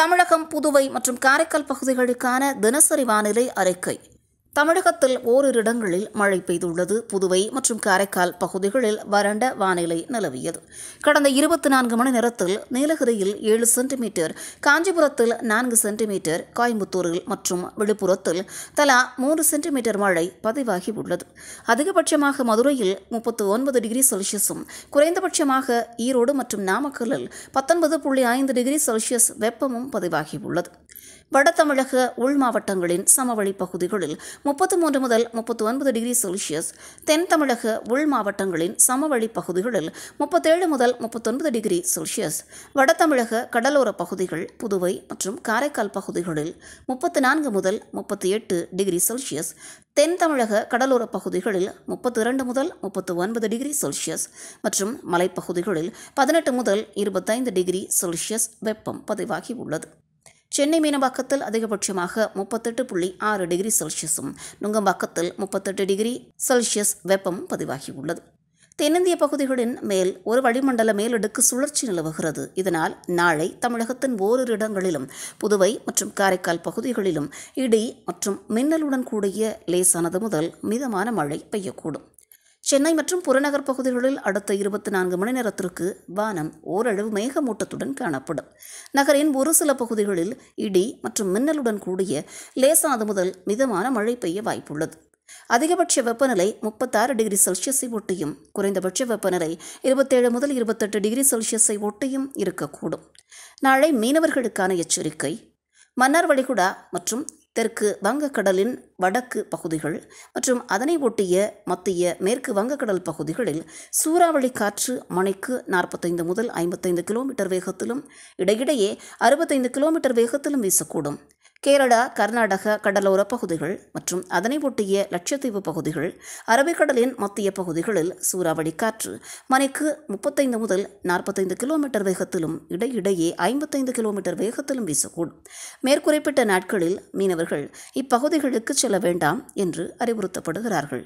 தமிழகம் புதுவை மற்றும் காரைக்கால் பகுதிகளுக்கான தினசரி வானிலை அறிக்கை தமிழகத்தில் ஓரிரு இடங்களில் மழை பெய்துள்ளது புதுவை மற்றும் காரைக்கால் பகுதிகளில் வறண்ட வானிலை நிலவியது கடந்த இருபத்தி நான்கு மணி நேரத்தில் நீலகிரியில் ஏழு சென்டிமீட்டர் காஞ்சிபுரத்தில் நான்கு சென்டிமீட்டர் கோயம்புத்தூரில் மற்றும் விழுப்புரத்தில் தலா மூன்று சென்டிமீட்டர் மழை பதிவாகியுள்ளது அதிகபட்சமாக மதுரையில் முப்பத்து ஒன்பது டிகிரி செல்சியஸும் குறைந்தபட்சமாக ஈரோடு மற்றும் நாமக்கல்லில் பத்தொன்பது புள்ளி ஐந்து டிகிரி செல்சியஸ் வெப்பமும் பதிவாகியுள்ளது வட தமிழக உள் மாவட்டங்களின் சமவெளி பகுதிகளில் முப்பத்தி மூன்று முதல் முப்பத்து ஒன்பது டிகிரி செல்சியஸ் தென் தமிழக உள் மாவட்டங்களின் சமவெளி பகுதிகளில் முப்பத்தேழு முதல் முப்பத்தொன்பது டிகிரி செல்சியஸ் வட தமிழக கடலோர பகுதிகள் புதுவை மற்றும் காரைக்கால் பகுதிகளில் முப்பத்து நான்கு முதல் முப்பத்தி எட்டு டிகிரி செல்சியஸ் தென் தமிழக கடலோர பகுதிகளில் முப்பத்தி இரண்டு முதல் முப்பத்து ஒன்பது டிகிரி செல்சியஸ் மற்றும் மலைப்பகுதிகளில் பதினெட்டு முதல் இருபத்தைந்து டிகிரி செல்சியஸ் வெப்பம் பதிவாகி உள்ளது சென்னை மீனம்பாக்கத்தில் அதிகபட்சமாக முப்பத்தெட்டு புள்ளி ஆறு டிகிரி செல்சியஸும் நுங்கம்பாக்கத்தில் முப்பத்தெட்டு டிகிரி செல்சியஸ் வெப்பம் பதிவாகியுள்ளது தென்னிந்திய பகுதிகளின் மேல் ஒரு வளிமண்டல மேலடுக்கு சுழற்சி நிலவுகிறது இதனால் நாளை தமிழகத்தின் ஓரிரு இடங்களிலும் புதுவை மற்றும் காரைக்கால் பகுதிகளிலும் இடி மற்றும் மின்னலுடன் கூடிய லேசானது முதல் மிதமான மழை பெய்யக்கூடும் சென்னை மற்றும் புறநகர் பகுதிகளில் அடுத்த இருபத்தி நான்கு மணி நேரத்திற்கு வானம் ஓரளவு மேகமூட்டத்துடன் காணப்படும் நகரின் ஒரு சில பகுதிகளில் இடி மற்றும் மின்னலுடன் கூடிய லேசானது முதல் மிதமான மழை பெய்ய வாய்ப்புள்ளது அதிகபட்ச வெப்பநிலை முப்பத்தாறு டிகிரி செல்சியஸை ஒட்டியும் குறைந்தபட்ச வெப்பநிலை இருபத்தேழு முதல் இருபத்தெட்டு டிகிரி செல்சியஸை ஒட்டியும் இருக்கக்கூடும் நாளை மீனவர்களுக்கான எச்சரிக்கை மன்னார் வளைகுடா மற்றும் தெற்கு வங்கக்கடலின் வடக்கு பகுதிகள் மற்றும் அதனை ஒட்டிய மத்திய மேற்கு வங்கக்கடல் பகுதிகளில் சூறாவளி காற்று மணிக்கு நாற்பத்தைந்து முதல் ஐம்பத்தைந்து கிலோமீட்டர் வேகத்திலும் இடையிடையே அறுபத்தைந்து கிலோமீட்டர் வேகத்திலும் வீசக்கூடும் கேரளா கர்நாடகா கடலோர பகுதிகள் மற்றும் அதனை ஒட்டிய லட்சத்தீவு பகுதிகள் அரபிக்கடலின் மத்திய பகுதிகளில் சூறாவளி காற்று மணிக்கு முப்பத்தைந்து முதல் நாற்பத்தைந்து கிலோமீட்டர் வேகத்திலும் இடையிடையே ஐம்பத்தைந்து கிலோமீட்டர் வேகத்திலும் வீசக்கூடும் மேற்குறிப்பிட்ட நாட்களில் மீனவர்கள் இப்பகுதிகளுக்கு செல்ல வேண்டாம் என்று அறிவுறுத்தப்படுகிறார்கள்